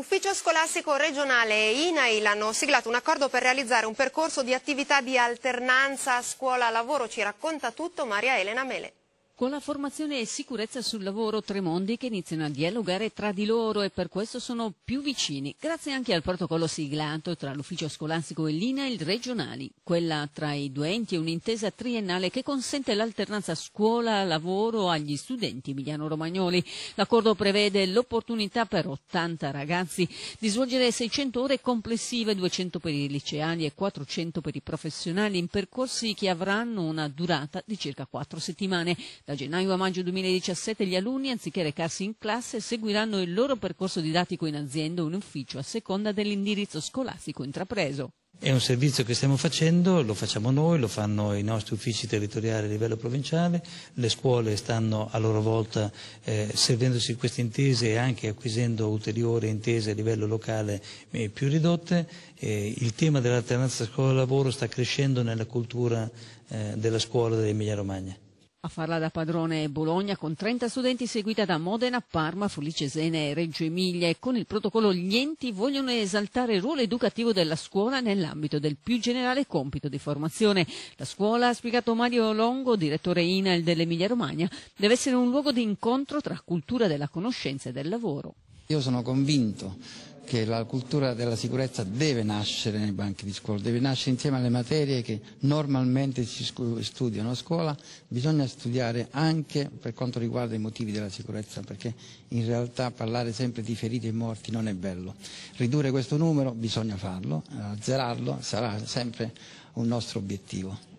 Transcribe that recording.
Ufficio scolastico regionale e INAIL hanno siglato un accordo per realizzare un percorso di attività di alternanza scuola-lavoro. Ci racconta tutto Maria Elena Mele. Con la formazione e sicurezza sul lavoro, tre mondi che iniziano a dialogare tra di loro e per questo sono più vicini, grazie anche al protocollo siglato tra l'ufficio scolastico e l'INAIL regionali, quella tra i due enti è un'intesa triennale che consente l'alternanza scuola-lavoro agli studenti emiliano-romagnoli. L'accordo prevede l'opportunità per 80 ragazzi di svolgere 600 ore complessive, 200 per i liceali e 400 per i professionali in percorsi che avranno una durata di circa 4 settimane da gennaio a maggio 2017 gli alunni, anziché recarsi in classe, seguiranno il loro percorso didattico in azienda o in ufficio a seconda dell'indirizzo scolastico intrapreso. È un servizio che stiamo facendo, lo facciamo noi, lo fanno i nostri uffici territoriali a livello provinciale, le scuole stanno a loro volta eh, servendosi queste intese e anche acquisendo ulteriori intese a livello locale eh, più ridotte. Eh, il tema dell'alternanza scuola-lavoro sta crescendo nella cultura eh, della scuola dell'Emilia Romagna. A farla da padrone è Bologna con 30 studenti seguita da Modena, Parma, Fulicesena e Reggio Emilia e con il protocollo gli enti vogliono esaltare il ruolo educativo della scuola nell'ambito del più generale compito di formazione. La scuola, ha spiegato Mario Longo, direttore INAIL dell'Emilia Romagna, deve essere un luogo di incontro tra cultura della conoscenza e del lavoro. Io sono convinto che la cultura della sicurezza deve nascere nei banchi di scuola, deve nascere insieme alle materie che normalmente si studiano a scuola, bisogna studiare anche per quanto riguarda i motivi della sicurezza, perché in realtà parlare sempre di feriti e morti non è bello. Ridurre questo numero bisogna farlo, azzerarlo sarà sempre un nostro obiettivo.